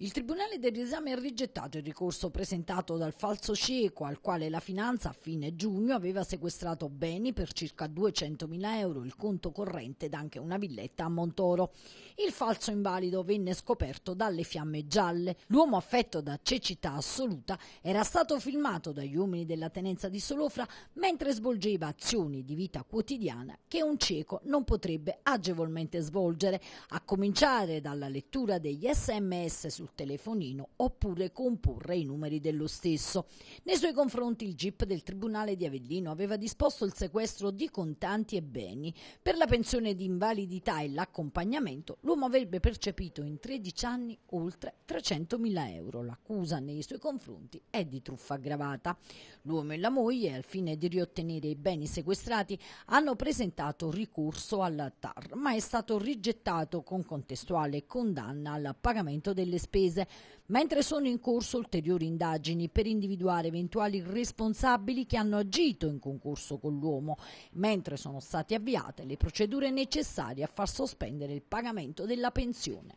Il Tribunale del riesame ha rigettato il ricorso presentato dal falso cieco al quale la finanza a fine giugno aveva sequestrato beni per circa 200.000 euro, il conto corrente ed anche una villetta a Montoro. Il falso invalido venne scoperto dalle fiamme gialle. L'uomo affetto da cecità assoluta era stato filmato dagli uomini della tenenza di Solofra mentre svolgeva azioni di vita quotidiana che un cieco non potrebbe agevolmente svolgere, a cominciare dalla lettura degli sms sul telefonino oppure comporre i numeri dello stesso. Nei suoi confronti il GIP del Tribunale di Avellino aveva disposto il sequestro di contanti e beni. Per la pensione di invalidità e l'accompagnamento l'uomo avrebbe percepito in 13 anni oltre 300.000 euro. L'accusa nei suoi confronti è di truffa aggravata. L'uomo e la moglie, al fine di riottenere i beni sequestrati, hanno presentato ricorso alla TAR, ma è stato rigettato con contestuale condanna al pagamento delle spese spese, mentre sono in corso ulteriori indagini per individuare eventuali responsabili che hanno agito in concorso con l'uomo, mentre sono state avviate le procedure necessarie a far sospendere il pagamento della pensione.